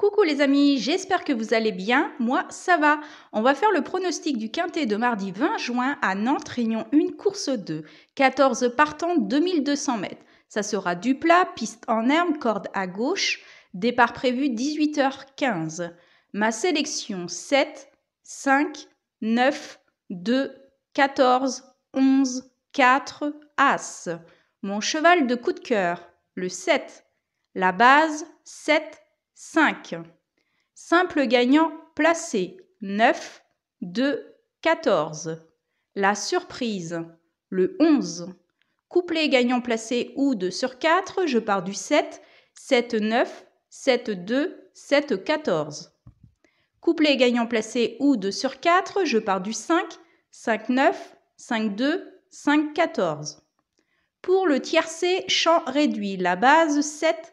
Coucou les amis, j'espère que vous allez bien. Moi, ça va. On va faire le pronostic du quintet de mardi 20 juin à Nantes, Réunion 1, course 2. 14 partants, 2200 mètres. Ça sera du plat, piste en herbe, corde à gauche. Départ prévu 18h15. Ma sélection 7, 5, 9, 2, 14, 11, 4, As. Mon cheval de coup de cœur, le 7. La base, 7, 5. Simple gagnant placé 9, 2, 14. La surprise le 11. Couplet gagnant placé ou 2 sur 4, je pars du 7, 7, 9, 7, 2, 7, 14. Couplet gagnant placé ou 2 sur 4, je pars du 5, 5, 9, 5, 2, 5, 14. Pour le tiercé, champ réduit, la base 7,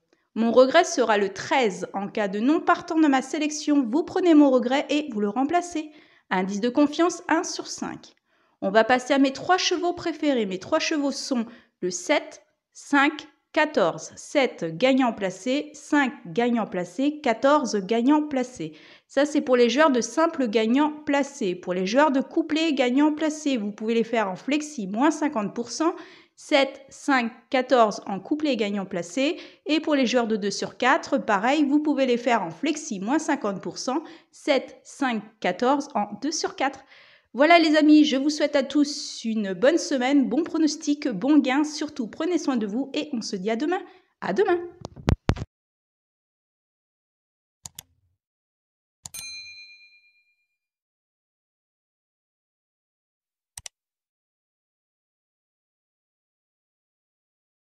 Mon regret sera le 13. En cas de non partant de ma sélection, vous prenez mon regret et vous le remplacez. Indice de confiance 1 sur 5. On va passer à mes trois chevaux préférés. Mes trois chevaux sont le 7, 5, 14. 7 gagnant placé, 5 gagnant placé, 14 gagnant placé. Ça, c'est pour les joueurs de simple gagnant placé. Pour les joueurs de couplet gagnant placé, vous pouvez les faire en flexi moins 50% 7, 5, 14 en couplet gagnant placé. Et pour les joueurs de 2 sur 4, pareil, vous pouvez les faire en flexi moins 50%, 7, 5, 14 en 2 sur 4. Voilà les amis, je vous souhaite à tous une bonne semaine, bon pronostic, bon gain, surtout prenez soin de vous et on se dit à demain. À demain